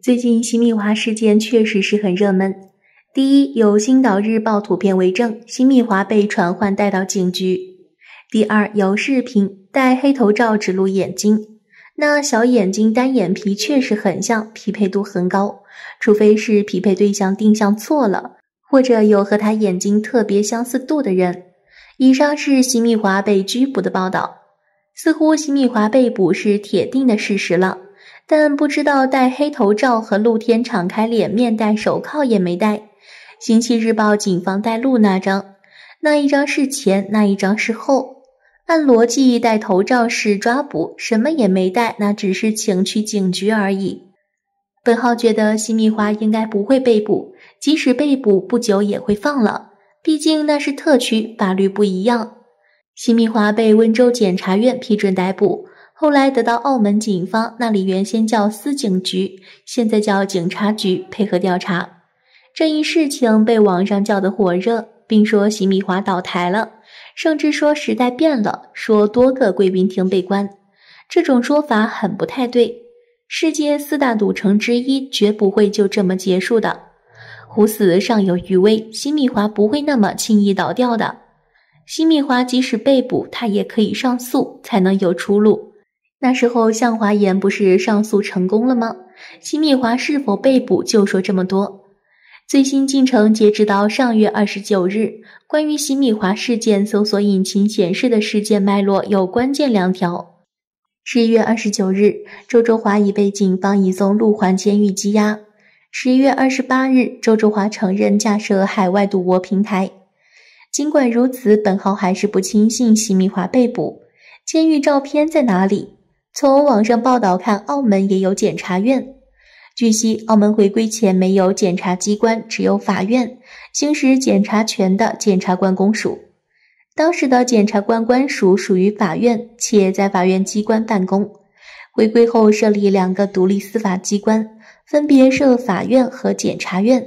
最近，席密华事件确实是很热门。第一，有《星岛日报》图片为证，席密华被传唤带到警局；第二，有视频戴黑头罩只露眼睛，那小眼睛单眼皮确实很像，匹配度很高，除非是匹配对象定向错了，或者有和他眼睛特别相似度的人。以上是席密华被拘捕的报道，似乎席密华被捕是铁定的事实了。但不知道戴黑头罩和露天敞开脸，面戴手铐也没戴。《星期日报》警方带路那张，那一张是前，那一张是后。按逻辑，戴头罩是抓捕，什么也没戴，那只是请去警局而已。本浩觉得，辛密华应该不会被捕，即使被捕，不久也会放了。毕竟那是特区，法律不一样。辛密华被温州检察院批准逮捕。后来得到澳门警方，那里原先叫司警局，现在叫警察局配合调查。这一事情被网上叫得火热，并说洗米华倒台了，甚至说时代变了，说多个贵宾厅被关。这种说法很不太对。世界四大赌城之一绝不会就这么结束的。虎死尚有余威，西米华不会那么轻易倒掉的。西米华即使被捕，他也可以上诉，才能有出路。那时候向华言不是上诉成功了吗？洗米华是否被捕？就说这么多。最新进程截止到上月二十九日。关于洗米华事件，搜索引擎显示的事件脉络有关键两条：十一月二十九日，周周华已被警方移送路环监狱羁押；十一月二十八日，周周华承认架设海外赌博平台。尽管如此，本号还是不轻信洗米华被捕。监狱照片在哪里？从网上报道看，澳门也有检察院。据悉，澳门回归前没有检察机关，只有法院行使检察权的检察官公署。当时的检察官官署属于法院，且在法院机关办公。回归后设立两个独立司法机关，分别设法院和检察院。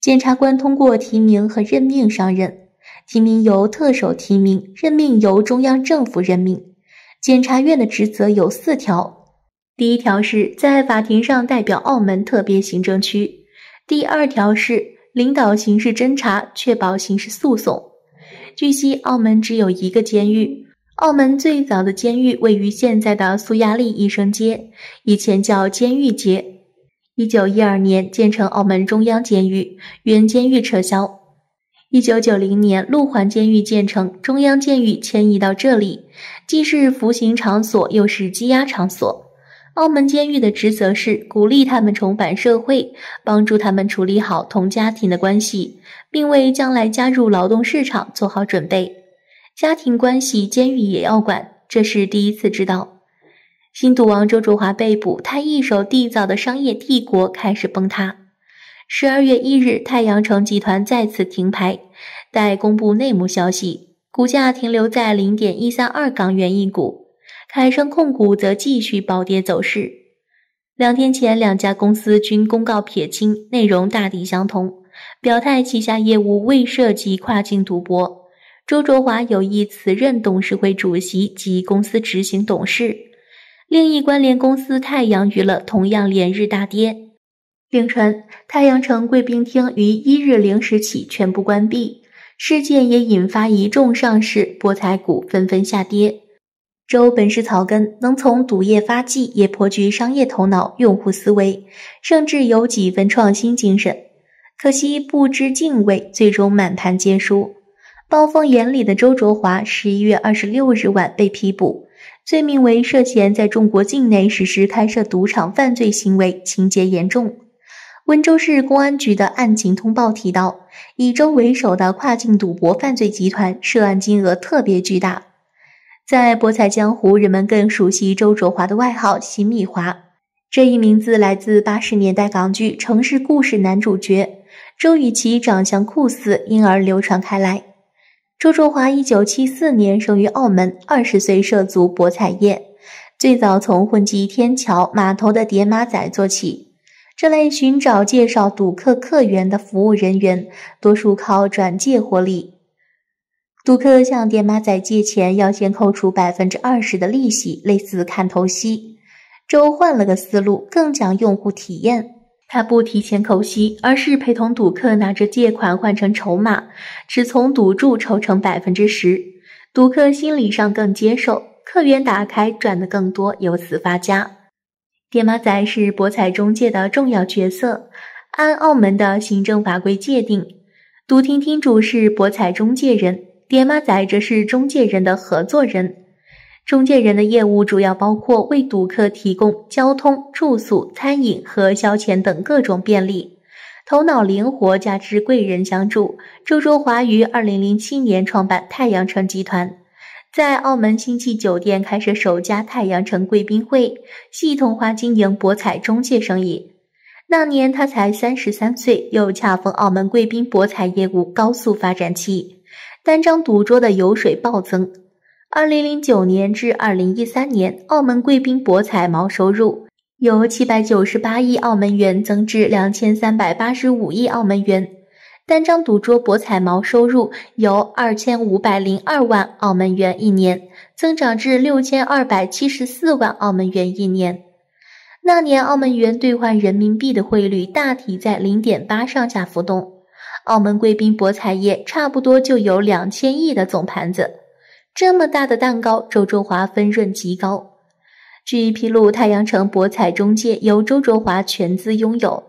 检察官通过提名和任命上任，提名由特首提名，任命由中央政府任命。检察院的职责有四条，第一条是在法庭上代表澳门特别行政区；第二条是领导刑事侦查，确保刑事诉讼。据悉，澳门只有一个监狱。澳门最早的监狱位于现在的苏亚利医生街，以前叫监狱街。一九一二年建成澳门中央监狱，原监狱撤销。一九九零年，路环监狱建成，中央监狱迁移到这里，既是服刑场所，又是羁押场所。澳门监狱的职责是鼓励他们重返社会，帮助他们处理好同家庭的关系，并为将来加入劳动市场做好准备。家庭关系，监狱也要管，这是第一次知道。新赌王周卓华被捕，他一手缔造的商业帝国开始崩塌。十二月一日，太阳城集团再次停牌。待公布内幕消息，股价停留在零点一三二港元一股。凯升控股则继续暴跌走势。两天前，两家公司均公告撇清，内容大抵相同，表态旗下业务未涉及跨境赌博。周卓华有意辞任董事会主席及公司执行董事。另一关联公司太阳娱乐同样连日大跌。凌晨，太阳城贵宾厅于一日零时起全部关闭。事件也引发一众上市博彩股纷纷下跌。周本是草根，能从赌业发迹，也颇具商业头脑、用户思维，甚至有几分创新精神。可惜不知敬畏，最终满盘皆输。暴风眼里的周卓华，十一月二十六日晚被批捕，罪名为涉嫌在中国境内实施开设赌场犯罪行为，情节严重。温州市公安局的案情通报提到，以周为首的跨境赌博犯罪集团涉案金额特别巨大。在博彩江湖，人们更熟悉周卓华的外号“新米华”，这一名字来自八十年代港剧《城市故事》男主角周雨琪长相酷似，因而流传开来。周卓华一九七四年生于澳门，二十岁涉足博彩业，最早从混迹天桥码头的叠马仔做起。这类寻找、介绍赌客客源的服务人员，多数靠转借获利。赌客向电马仔借钱，要先扣除百分之二十的利息，类似看头息。周换了个思路，更讲用户体验。他不提前扣息，而是陪同赌客拿着借款换成筹码，只从赌注抽成百分之十。赌客心理上更接受，客源打开，赚得更多，由此发家。爹妈仔是博彩中介的重要角色。按澳门的行政法规界定，赌厅厅主是博彩中介人，爹妈仔则是中介人的合作人。中介人的业务主要包括为赌客提供交通、住宿、餐饮和消遣等各种便利。头脑灵活，加之贵人相助，周周华于二零零七年创办太阳城集团。在澳门星际酒店开设首家太阳城贵宾会，系统化经营博彩中介生意。那年他才三十三岁，又恰逢澳门贵宾博彩业务高速发展期，单张赌桌的油水暴增。二零零九年至二零一三年，澳门贵宾博彩毛收入由七百九十八亿澳门元增至两千三百八十五亿澳门元。单张赌桌博彩毛收入由二千五百零二万澳门元一年，增长至六千二百七十四万澳门元一年。那年澳门元兑换人民币的汇率大体在零点八上下浮动，澳门贵宾博彩业差不多就有两千亿的总盘子。这么大的蛋糕，周卓华分润极高。据披露，太阳城博彩中介由周卓华全资拥有。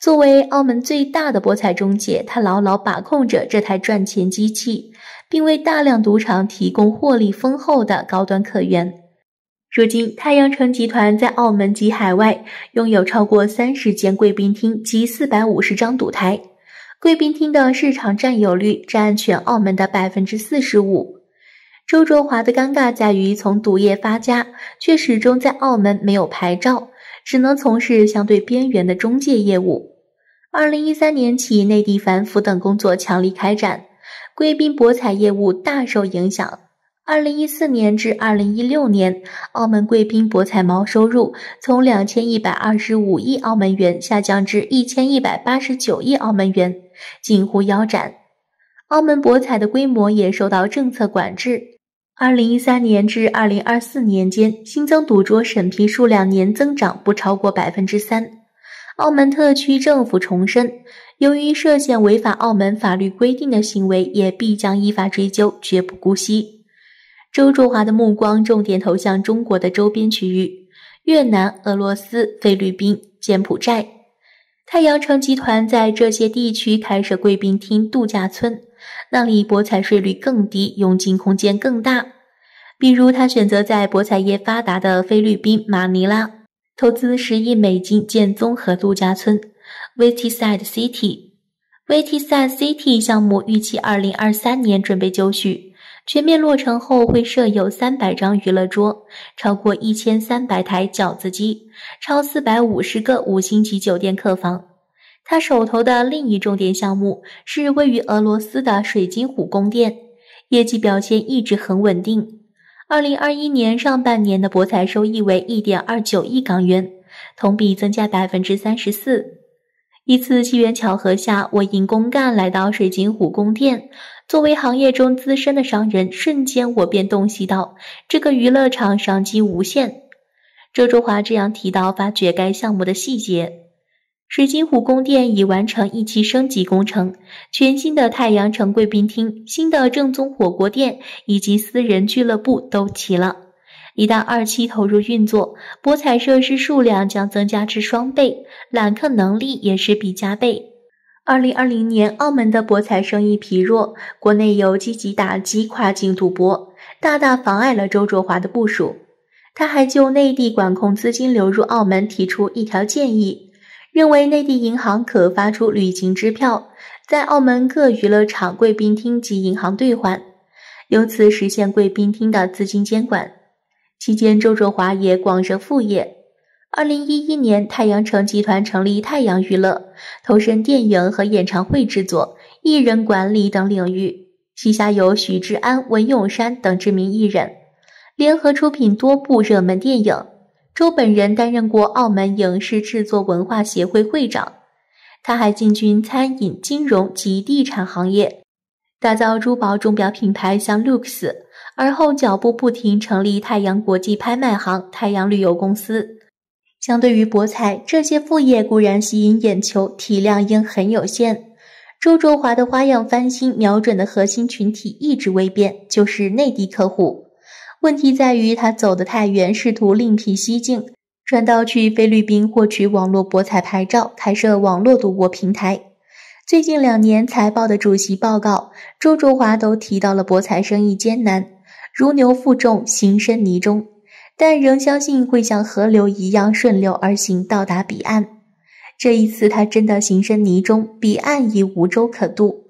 作为澳门最大的博彩中介，他牢牢把控着这台赚钱机器，并为大量赌场提供获利丰厚的高端客源。如今，太阳城集团在澳门及海外拥有超过三十间贵宾厅及四百五十张赌台，贵宾厅的市场占有率占全澳门的百分之四十五。周卓华的尴尬在于，从赌业发家，却始终在澳门没有牌照。只能从事相对边缘的中介业务。二零一三年起，内地反腐等工作强力开展，贵宾博彩业务大受影响。二零一四年至二零一六年，澳门贵宾博彩毛收入从两千一百二十五亿澳门元下降至一千一百八十九亿澳门元，近乎腰斩。澳门博彩的规模也受到政策管制。二零一三年至二零二四年间，新增赌桌审批数量年增长不超过百分之三。澳门特区政府重申，由于涉嫌违反澳门法律规定的行为，也必将依法追究，绝不姑息。周卓华的目光重点投向中国的周边区域：越南、俄罗斯、菲律宾、柬埔寨。太阳城集团在这些地区开设贵宾厅度假村。那里博彩税率更低，佣金空间更大。比如，他选择在博彩业发达的菲律宾马尼拉投资十亿美金建综合度假村，VtSide City。VtSide City 项目预计二零二三年准备就绪，全面落成后会设有三百张娱乐桌，超过一千三百台饺子机，超四百五十个五星级酒店客房。他手头的另一重点项目是位于俄罗斯的水晶湖宫殿，业绩表现一直很稳定。二零二一年上半年的博彩收益为一点二九亿港元，同比增加百分之三十四。一次机缘巧合下，我因公干来到水晶湖宫殿。作为行业中资深的商人，瞬间我便洞悉到这个娱乐场商机无限。周周华这样提到发掘该项目的细节。水晶湖宫殿已完成一期升级工程，全新的太阳城贵宾厅、新的正宗火锅店以及私人俱乐部都齐了。一旦二期投入运作，博彩设施数量将增加至双倍，揽客能力也是比加倍。二零二零年，澳门的博彩生意疲弱，国内有积极打击跨境赌博，大大妨碍了周卓华的部署。他还就内地管控资金流入澳门提出一条建议。认为内地银行可发出旅行支票，在澳门各娱乐场贵宾厅及银行兑换，由此实现贵宾厅的资金监管。期间，周卓华也广涉副业。二零一一年，太阳城集团成立太阳娱乐，投身电影和演唱会制作、艺人管理等领域，旗下有许志安、文咏珊等知名艺人，联合出品多部热门电影。周本人担任过澳门影视制作文化协会会长，他还进军餐饮、金融及地产行业，打造珠宝钟表品牌像 Lux，而后脚步不停，成立太阳国际拍卖行、太阳旅游公司。相对于博彩，这些副业固然吸引眼球，体量应很有限。周卓华的花样翻新，瞄准的核心群体一直未变，就是内地客户。问题在于他走得太远，试图另辟蹊径，转道去菲律宾获取网络博彩牌照，开设网络赌博平台。最近两年财报的主席报告，周卓华都提到了博彩生意艰难，如牛负重，行深泥中，但仍相信会像河流一样顺流而行，到达彼岸。这一次，他真的行深泥中，彼岸已无舟可渡。